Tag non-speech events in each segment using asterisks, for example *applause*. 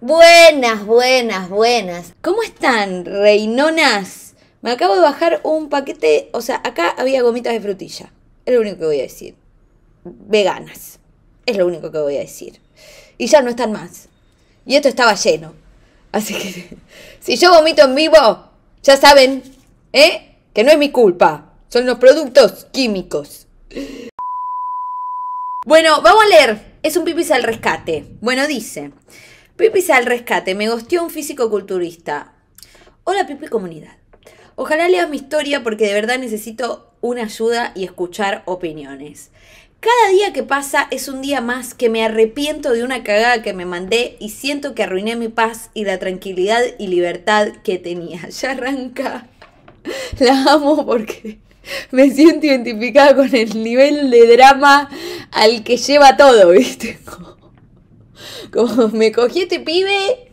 Buenas, buenas, buenas. ¿Cómo están, reinonas? Me acabo de bajar un paquete, o sea, acá había gomitas de frutilla. Es lo único que voy a decir. Veganas. Es lo único que voy a decir. Y ya no están más. Y esto estaba lleno. Así que *laughs* si yo vomito en vivo, ya saben, ¿eh? Que no es mi culpa. Son los productos químicos. Bueno, vamos a leer. Es un pipis al rescate. Bueno, dice. Pipis al rescate, me gosteó un físico culturista. Hola Pipi comunidad. Ojalá leas mi historia porque de verdad necesito una ayuda y escuchar opiniones. Cada día que pasa es un día más que me arrepiento de una cagada que me mandé y siento que arruiné mi paz y la tranquilidad y libertad que tenía. *laughs* Ya arranca. La amo porque me siento identificada con el nivel de drama al que lleva todo, ¿viste? *laughs* Como me cogí este pibe,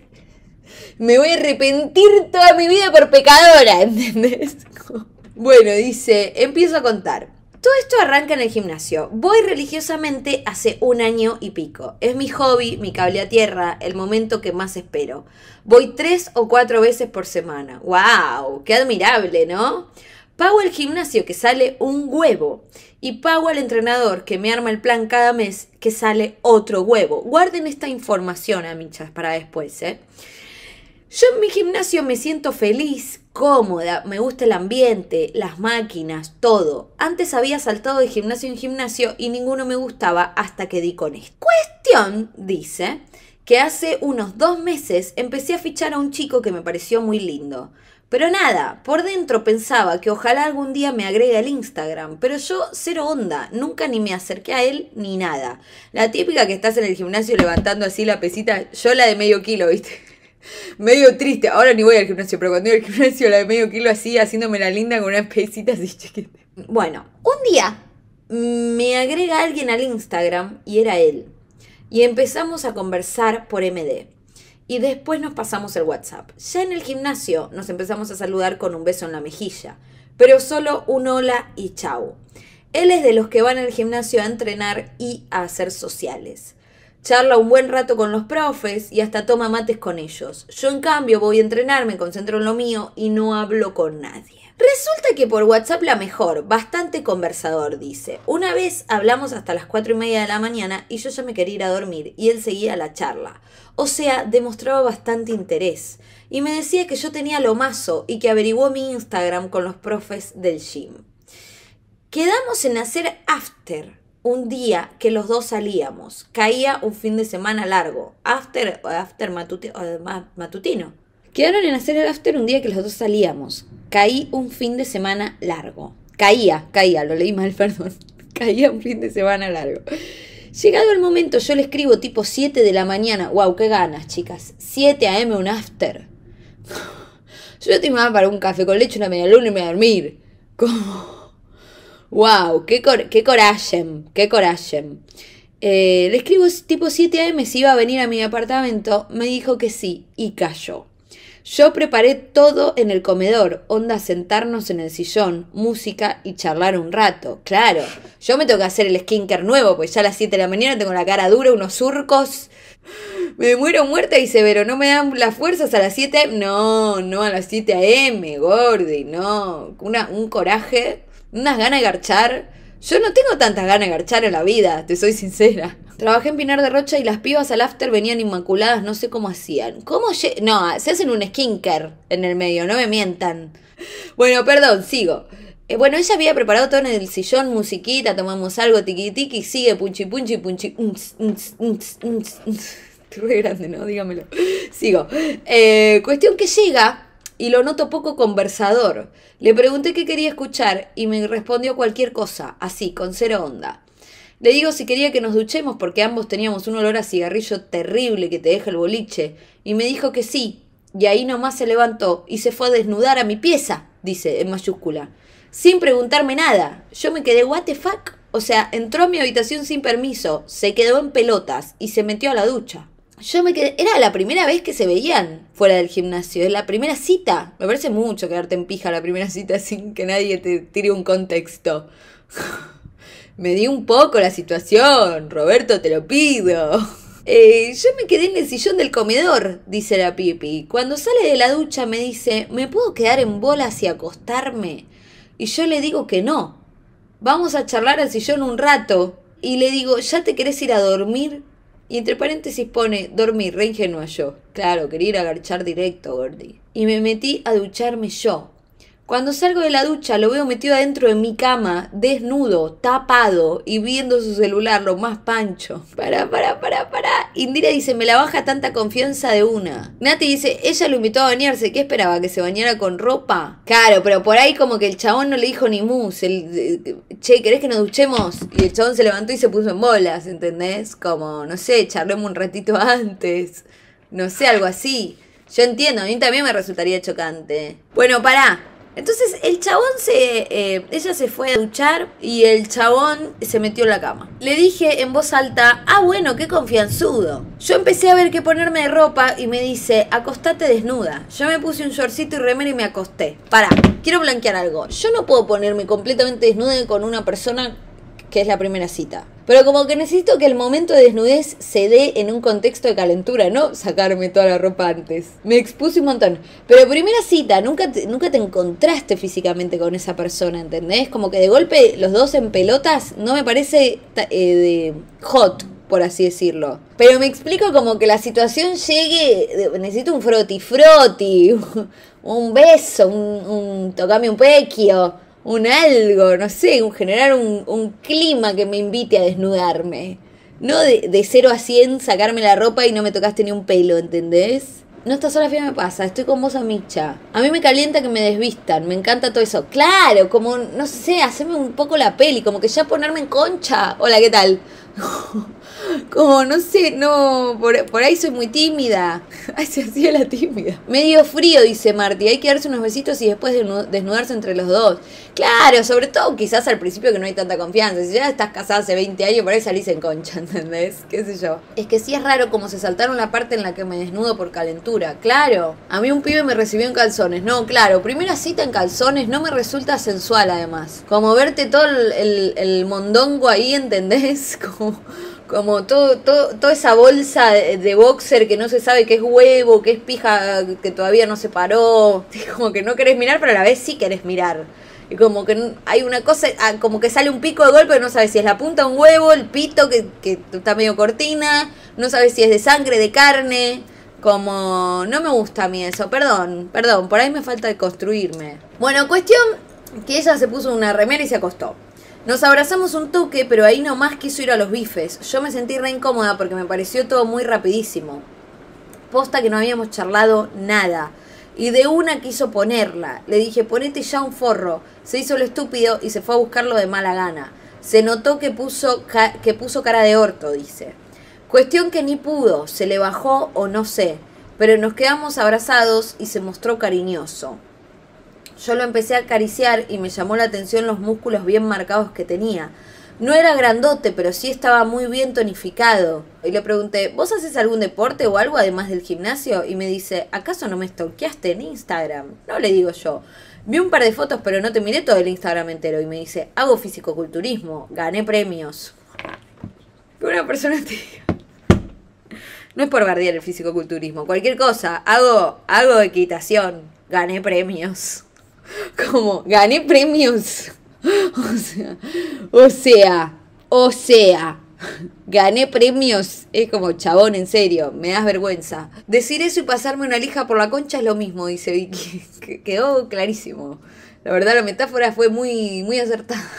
me voy a arrepentir toda mi vida por pecadora, *laughs* ¿entendés? Bueno, dice, empiezo a contar. Todo esto arranca en el gimnasio. Voy religiosamente hace un año y pico. Es mi hobby, mi cable a tierra, el momento que más espero. Voy tres o cuatro veces por semana. ¡Wow! ¡Qué admirable, ¿no? Pago al gimnasio que sale un huevo y pago al entrenador que me arma el plan cada mes que sale otro huevo. Guarden esta información, amichas, para después, ¿eh? Yo en mi gimnasio me siento feliz, cómoda, me gusta el ambiente, las máquinas, todo. Antes había saltado de gimnasio en gimnasio y ninguno me gustaba hasta que di con esto. Cuestión, dice, que hace unos dos meses empecé a fichar a un chico que me pareció muy lindo. Pero nada, por dentro pensaba que ojalá algún día me agregue al Instagram, pero yo cero onda, nunca ni me acerqué a él ni nada. La típica que estás en el gimnasio levantando así la pesita, yo la de medio kilo, ¿viste? *laughs* medio triste, ahora ni voy al gimnasio, pero cuando iba al gimnasio la de medio kilo así, haciéndome la linda con una pesita así chiquita. Bueno, un día me agrega alguien al Instagram y era él. Y empezamos a conversar por MD y después nos pasamos el WhatsApp. Ya en el gimnasio nos empezamos a saludar con un beso en la mejilla, pero solo un hola y chau. Él es de los que van al gimnasio a entrenar y a hacer sociales. Charla un buen rato con los profes y hasta toma mates con ellos. Yo en cambio voy a entrenar, me concentro en lo mío y no hablo con nadie. Resulta que por WhatsApp la mejor, bastante conversador, dice. Una vez hablamos hasta las cuatro y media de la mañana y yo ya me quería ir a dormir y él seguía la charla. O sea, demostraba bastante interés. Y me decía que yo tenía lo mazo y que averiguó mi Instagram con los profes del gym. Quedamos en hacer after un día que los dos salíamos. Caía un fin de semana largo. After, after matutino. Quedaron en hacer el after un día que los dos salíamos. Caí un fin de semana largo. Caía, caía, lo leí mal, *laughs* perdón. Caía un fin de semana largo. Llegado el momento, yo le escribo tipo 7 de la mañana. ¡Wow, qué ganas, chicas! 7 a.m. un after. *laughs* Yo iba a para un café con leche, una media luna y me iba a dormir. ¡Wow! ¡Qué, coraje! ¡Qué coraje! Eh, le escribo tipo 7 a.m. si iba a venir a mi apartamento. Me dijo que sí y cayó. Yo preparé todo en el comedor, onda sentarnos en el sillón, música y charlar un rato. Claro, yo me tengo que hacer el skincare nuevo, pues ya a las 7 de la mañana tengo la cara dura, unos surcos. Me muero muerta y severo, no me dan las fuerzas a las 7. No, no a las 7 a.m., gordi, no. Una, un coraje, unas ganas de garchar. Yo no tengo tantas ganas de garchar en la vida, te soy sincera. Trabajé en Pinar de Rocha y las pibas al after venían inmaculadas, no sé cómo hacían. ¿Cómo No, se hacen un skinker en el medio, no me mientan. Bueno, perdón, sigo. Eh, bueno, ella había preparado todo en el sillón, musiquita, tomamos algo, tiqui tiqui, sigue, punchi punchi punchi. *laughs* Re grande, ¿no? Dígamelo. Sigo. Eh, cuestión que llega y lo noto poco conversador. Le pregunté qué quería escuchar y me respondió cualquier cosa, así, con cero onda. Le digo si quería que nos duchemos porque ambos teníamos un olor a cigarrillo terrible que te deja el boliche, y me dijo que sí, y ahí nomás se levantó y se fue a desnudar a mi pieza, dice en mayúscula, sin preguntarme nada. Yo me quedé, what the fuck? O sea, entró a mi habitación sin permiso, se quedó en pelotas y se metió a la ducha. Yo me quedé, era la primera vez que se veían fuera del gimnasio, es la primera cita. Me parece mucho quedarte en pija la primera cita *laughs* sin que nadie te tire un contexto. *laughs* me di un poco la situación, Roberto, te lo pido. Eh, yo me quedé en el sillón del comedor, dice la Pipi. Cuando sale de la ducha me dice, ¿me puedo quedar en bolas y acostarme? Y yo le digo que no. Vamos a charlar al sillón un rato. Y le digo, ¿ya te querés ir a dormir? Y entre paréntesis pone, dormir, re yo. Claro, quería ir a garchar directo, gordi. Y me metí a ducharme yo, cuando salgo de la ducha lo veo metido adentro de mi cama, desnudo, tapado y viendo su celular, lo más pancho. Para, *laughs* para, para, para. Indira dice, me la baja tanta confianza de una. Nati dice, ella lo invitó a bañarse, ¿qué esperaba? ¿Que se bañara con ropa? Claro, pero por ahí como que el chabón no le dijo ni mus. che, ¿querés que nos duchemos? Y el chabón se levantó y se puso en bolas, ¿entendés? Como, no sé, charlemos un ratito *laughs* antes. No sé, algo así. Yo entiendo, a mí también me resultaría chocante. Bueno, pará. Entonces el chabón se... Eh, ella se fue a duchar y el chabón se metió en la cama. Le dije en voz alta, ah bueno, qué confianzudo. Yo empecé a ver qué ponerme de ropa y me dice, acostate desnuda. Yo me puse un shortcito y remera y me acosté. Pará, quiero blanquear algo. Yo no puedo ponerme completamente desnuda con una persona que es la primera cita. Pero como que necesito que el momento de desnudez se dé en un contexto de calentura, no sacarme toda la ropa antes. Me expuse un montón. Pero primera cita, nunca te, nunca te encontraste físicamente con esa persona, ¿entendés? Como que de golpe los dos en pelotas no me parece eh, de hot, por así decirlo. Pero me explico como que la situación llegue, necesito un froti froti, *laughs* un beso, un, un tocame un pequio un algo, no sé, un, generar un, un, clima que me invite a desnudarme. No de, de 0 a 100 sacarme la ropa y no me tocaste ni un pelo, ¿entendés? no estás sola, fiesta me pasa, estoy con vos, Micha A mí me calienta que me desvistan, me encanta todo eso. Claro, como, no sé, hacerme un poco la peli, como que ya ponerme en concha. Hola, ¿qué tal? *laughs* como no sé, no, por, ahí soy muy tímida. *laughs* Ay, se hacía la tímida. Medio frío, dice Marti. hay que darse unos besitos y después desnudarse entre los dos. Claro, sobre todo quizás al principio que no hay tanta confianza. Si ya estás casada hace 20 años, por ahí salís en concha, *laughs* ¿entendés? ¿Qué sé yo? Es que sí es raro como se saltaron la parte en la que me desnudo por calentura. Claro, a mí un pibe me recibió en calzones. No, claro, primera cita en calzones no me resulta sensual además. Como verte todo el mondongo ahí, ¿entendés? *laughs* Como como todo, todo, toda esa bolsa de boxer que no se sabe qué es huevo, qué es pija que todavía no se paró, *laughs* como que no querés mirar, pero a la vez sí querés mirar. Y como que hay una cosa, ah, como que sale un pico de golpe, no sabes si es la punta de un huevo, el pito que, que está medio cortina, no sabes si es de sangre, de carne. Como no me gusta a mí eso, perdón, perdón, por ahí me falta de construirme. Bueno, cuestión que ella se puso una remera y se acostó. Nos abrazamos un toque, pero ahí nomás quiso ir a los bifes. Yo me sentí re incómoda porque me pareció todo muy rapidísimo. Posta que no habíamos charlado nada. Y de una quiso ponerla. Le dije, ponete ya un forro. Se hizo lo estúpido y se fue a buscarlo de mala gana. Se notó que puso, que puso cara de orto, dice. Cuestión que ni pudo, se le bajó o no sé. Pero nos quedamos abrazados y se mostró cariñoso. Yo lo empecé a acariciar y me llamó la atención los músculos bien marcados que tenía. No era grandote, pero sí estaba muy bien tonificado. Y le pregunté, ¿vos haces algún deporte o algo además del gimnasio? Y me dice, ¿acaso no me stalkeaste en Instagram? No le digo yo. Vi un par de fotos, pero no te miré todo el Instagram entero. Y me dice, hago fisicoculturismo, gané premios. Que una persona te No es por bardear el fisicoculturismo, cualquier cosa. Hago, hago equitación, gané premios. *laughs* como gané premios. *laughs* O sea, o sea, o sea, gané premios. Es como, chabón, en serio, me das vergüenza. Decir eso y pasarme una lija por la concha es lo mismo, dice Vicky. *laughs* Quedó clarísimo. La verdad, la metáfora fue muy, muy acertada.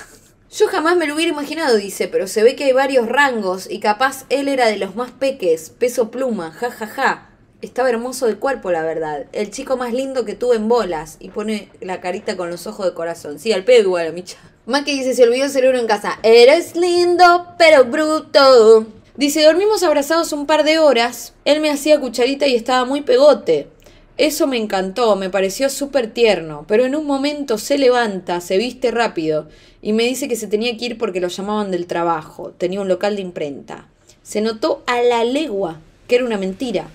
Yo jamás me lo hubiera imaginado, dice, pero se ve que hay varios rangos y capaz él era de los más peques, peso pluma, jajaja estaba hermoso de cuerpo, la verdad. El chico más lindo que tuve en bolas. Y pone la carita con los ojos de corazón. Sí, al pedo igual, micha. que dice, se olvidó el uno en casa. Eres lindo, pero bruto. Dice, dormimos abrazados un par de horas. Él me hacía cucharita y estaba muy pegote. Eso me encantó, me pareció súper tierno, pero en un momento se levanta, se viste rápido y me dice que se tenía que ir porque lo llamaban del trabajo, tenía un local de imprenta. Se notó a la legua que era una mentira,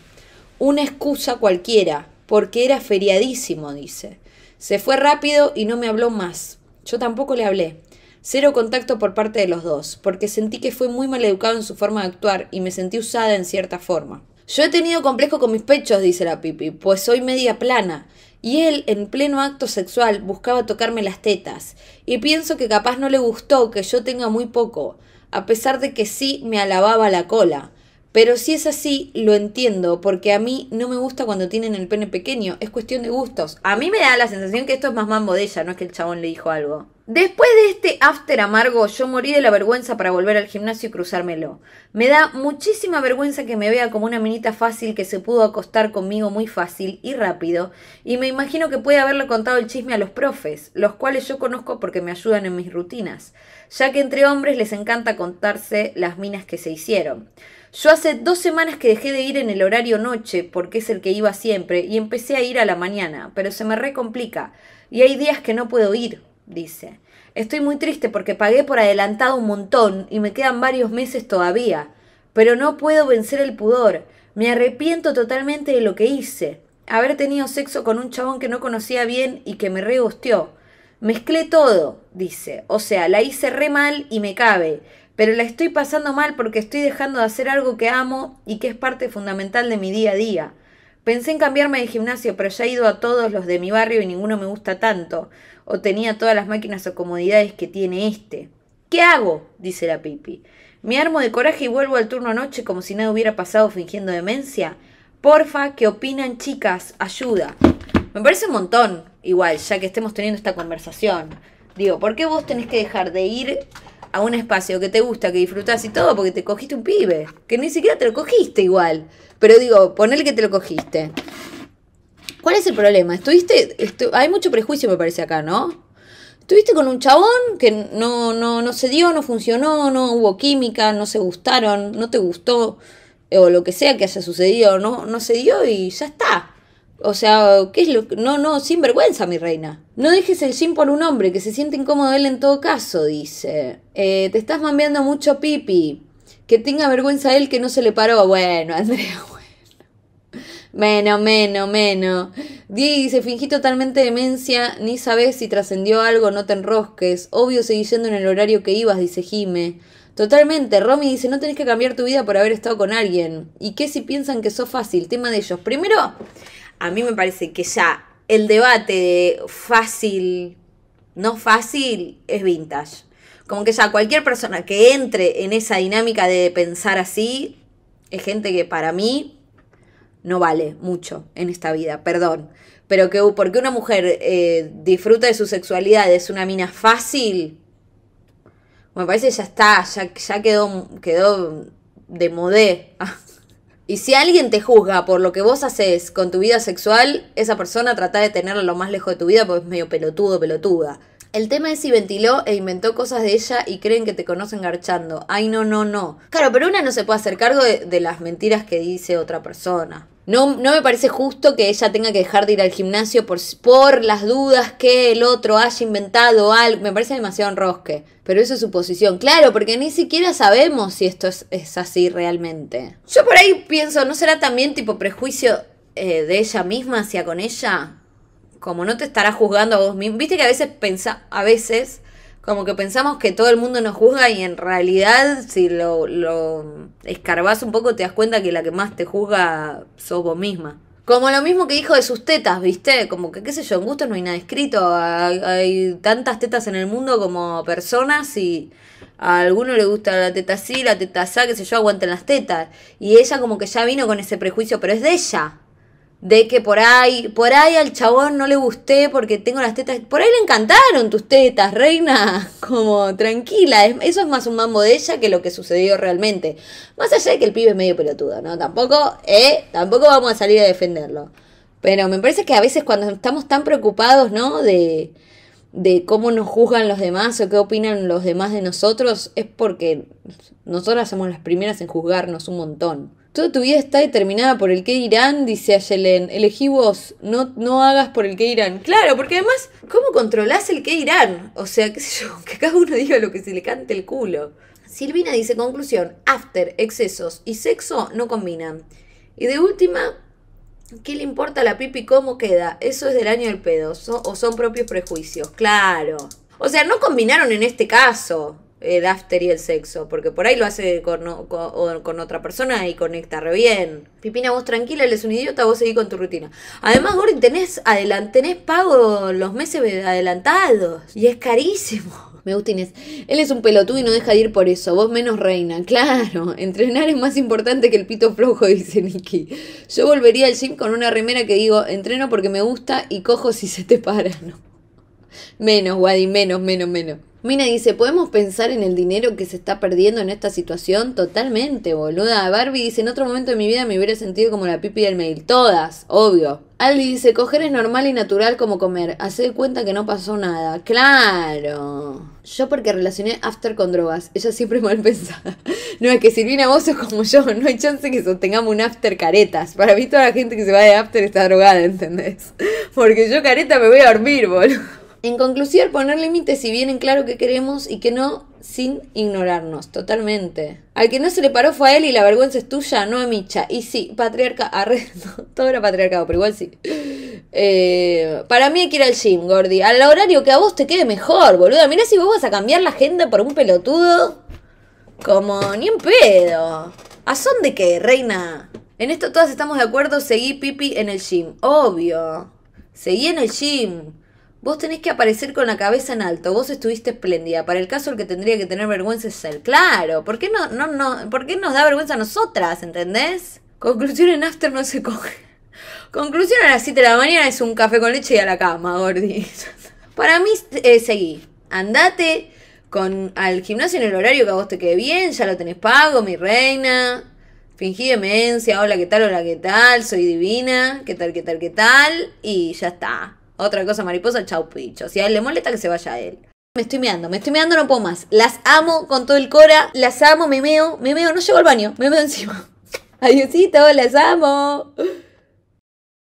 una excusa cualquiera, porque era feriadísimo, dice. Se fue rápido y no me habló más. Yo tampoco le hablé. Cero contacto por parte de los dos, porque sentí que fue muy maleducado en su forma de actuar y me sentí usada en cierta forma. Yo he tenido complejo con mis pechos, dice la Pipi, pues soy media plana. Y él, en pleno acto sexual, buscaba tocarme las tetas. Y pienso que capaz no le gustó que yo tenga muy poco, a pesar de que sí me alababa la cola. Pero si es así, lo entiendo, porque a mí no me gusta cuando tienen el pene pequeño, es cuestión de gustos. A mí me da la sensación que esto es más mambo de ella, no es que el chabón le dijo algo. Después de este after amargo, yo morí de la vergüenza para volver al gimnasio y cruzármelo. Me da muchísima vergüenza que me vea como una minita fácil que se pudo acostar conmigo muy fácil y rápido, y me imagino que puede haberle contado el chisme a los profes, los cuales yo conozco porque me ayudan en mis rutinas ya que entre hombres les encanta contarse las minas que se hicieron. Yo hace dos semanas que dejé de ir en el horario noche, porque es el que iba siempre, y empecé a ir a la mañana, pero se me recomplica, y hay días que no puedo ir, dice. Estoy muy triste porque pagué por adelantado un montón y me quedan varios meses todavía, pero no puedo vencer el pudor. Me arrepiento totalmente de lo que hice, haber tenido sexo con un chabón que no conocía bien y que me regosteó. Mezclé todo, dice. O sea, la hice re mal y me cabe, pero la estoy pasando mal porque estoy dejando de hacer algo que amo y que es parte fundamental de mi día a día. Pensé en cambiarme de gimnasio, pero ya he ido a todos los de mi barrio y ninguno me gusta tanto. O tenía todas las máquinas o comodidades que tiene este. ¿Qué hago? dice la Pipi. ¿Me armo de coraje y vuelvo al turno anoche como si nada hubiera pasado fingiendo demencia? Porfa, ¿qué opinan chicas? Ayuda. Me parece un montón igual, ya que estemos teniendo esta conversación, digo, ¿por qué vos tenés que dejar de ir a un espacio que te gusta, que disfrutás y todo, porque te cogiste un pibe, que ni siquiera te lo cogiste igual, pero digo, ponele que te lo cogiste. ¿Cuál es el problema? Estuviste, hay mucho prejuicio me parece acá, ¿no? Estuviste con un chabón que no, no, no se dio, no funcionó, no hubo química, no se gustaron, no te gustó, o lo que sea que haya sucedido, no, no se dio y ya está. O sea, ¿qué es lo que.? No, no, sin vergüenza, mi reina. No dejes el gym por un hombre, que se siente incómodo él en todo caso, dice. Eh, te estás mambiando mucho, Pipi. Que tenga vergüenza él que no se le paró. Bueno, *laughs* Andrea, bueno. Menos, menos, menos. dice, fingí totalmente demencia, ni sabes si trascendió algo, no te enrosques. Obvio seguí yendo en el horario que ibas, dice Jime. Totalmente. Romy dice, no tenés que cambiar tu vida por haber estado con alguien. ¿Y qué si piensan que sos fácil? Tema de ellos. Primero, a mí me parece que ya el debate de fácil, no fácil, es vintage. Como que ya cualquier persona que entre en esa dinámica de pensar así, es gente que para mí no vale mucho en esta vida, perdón. Pero que porque una mujer eh, disfruta de su sexualidad, es una mina fácil, me parece ya está, ya, ya quedó, quedó de modé. *laughs* Y si alguien te juzga por lo que vos haces con tu vida sexual, esa persona trata de tenerlo lo más lejos de tu vida porque es medio pelotudo, pelotuda. El tema es si ventiló e inventó cosas de ella y creen que te conocen garchando. Ay, no, no, no. Claro, pero una no se puede hacer cargo de las mentiras que dice otra persona. No, me parece justo que ella tenga que dejar de ir al gimnasio por, por las dudas que el otro haya inventado algo. Me parece demasiado enrosque. Pero eso es su posición. Claro, porque ni siquiera sabemos si esto es, así realmente. Yo por ahí pienso, ¿no será también tipo prejuicio eh, de ella misma hacia con ella? Como no te estará juzgando a vos mismo. Viste que a veces pensa, a veces como que pensamos que todo el mundo nos juzga y en realidad si lo, lo escarbas un poco te das cuenta que la que más te juzga sos vos misma. Como lo mismo que dijo de sus tetas, ¿viste? Como que, qué sé yo, en gusto no hay nada escrito. Hay, tantas tetas en el mundo como personas y a alguno le gusta la teta sí, la teta así, qué sé yo, aguanten las tetas. Y ella como que ya vino con ese prejuicio, pero es de ella de que por ahí, por ahí al chabón no le gusté porque tengo las tetas, por ahí le encantaron tus tetas, reina, *laughs* como tranquila, eso es más un mambo de ella que lo que sucedió realmente. Más allá de que el pibe es medio pelotudo, ¿no? Tampoco, eh, tampoco vamos a salir a defenderlo. Pero me parece que a veces cuando estamos tan preocupados, ¿no? De, de cómo nos juzgan los demás o qué opinan los demás de nosotros, es porque nosotras somos las primeras en juzgarnos un montón. Toda tu vida está determinada por el que irán, dice Ayelen. Elegí vos, no, no hagas por el que irán. Claro, porque además, ¿cómo controlás el que irán? O sea, qué sé yo, *laughs* que cada uno diga lo que se le cante el culo. Silvina dice, conclusión, after, excesos y sexo no combinan. Y de última, ¿qué le importa a la pipi cómo queda? Eso es del año del pedo, o son propios prejuicios, claro. O sea, no combinaron en este caso el after y el sexo, porque por ahí lo hace con, otra persona y conecta re bien. Pipina, vos tranquila, él es un idiota, vos seguís con tu rutina. Además, Gordy, tenés, tenés pago los meses adelantados y es carísimo. *laughs* Me gusta Inés. Él es un pelotudo y no deja de ir por eso. Vos menos reina. *laughs* Claro, entrenar es más importante que el pito flojo, *laughs* dice Nicky. Yo volvería al gym con una remera que digo, entreno porque me gusta y cojo si se te para, Menos, Wadi, menos, menos, menos. Mina dice, ¿podemos pensar en el dinero que se está perdiendo en esta situación? Totalmente, boluda. Barbie dice, en otro momento de mi vida me hubiera sentido como la pipi del mail. Todas, obvio. Aldi dice, coger es normal y natural como comer. Hace cuenta que no pasó nada. Claro. Yo porque relacioné after con drogas. Ella siempre mal pensada. *laughs* No, es que Silvina vos sos como yo. No hay chance que sostengamos un after caretas. Para mí toda la gente que se va de after está drogada, ¿entendés? *laughs* Porque yo careta me voy a dormir, boludo. En conclusión, poner límites si bien en claro que queremos y que no, sin ignorarnos, totalmente. Al que no se le paró fue a él y la vergüenza es tuya, no a Micha. Y sí, patriarca, *laughs* todo era patriarcado, pero igual sí. Eh, para mí hay que ir al gym, Gordy. Al horario que a vos te quede mejor, boluda. Mirá si vos vas a cambiar la agenda por un pelotudo. Como, ni en pedo. ¿A son de qué, reina? En esto todas estamos de acuerdo, seguí pipi en el gym. Obvio. Seguí en el gym. Vos tenés que aparecer con la cabeza en alto. Vos estuviste espléndida. Para el caso el que tendría que tener vergüenza es él. Claro. ¿Por qué, no, no, no, ¿por nos da vergüenza a nosotras? ¿Entendés? Conclusión en after no se coge. Conclusión a las 7 de la mañana es un café con leche y a la cama, Gordi. *laughs* Para mí, eh, seguí. Andate con, al gimnasio en el horario que a vos te quede bien. Ya lo tenés pago, mi reina. Fingí demencia. Hola, ¿qué tal? Hola, ¿qué tal? Soy divina. ¿Qué tal? ¿Qué tal? ¿Qué tal? Y ya está otra cosa mariposa, chau picho. Si a él le molesta que se vaya a él. Me estoy meando, me estoy meando, no puedo más. Las amo con todo el cora, las amo, me meo, me meo, no llego al baño, me meo encima. *laughs* Adiosito, las amo.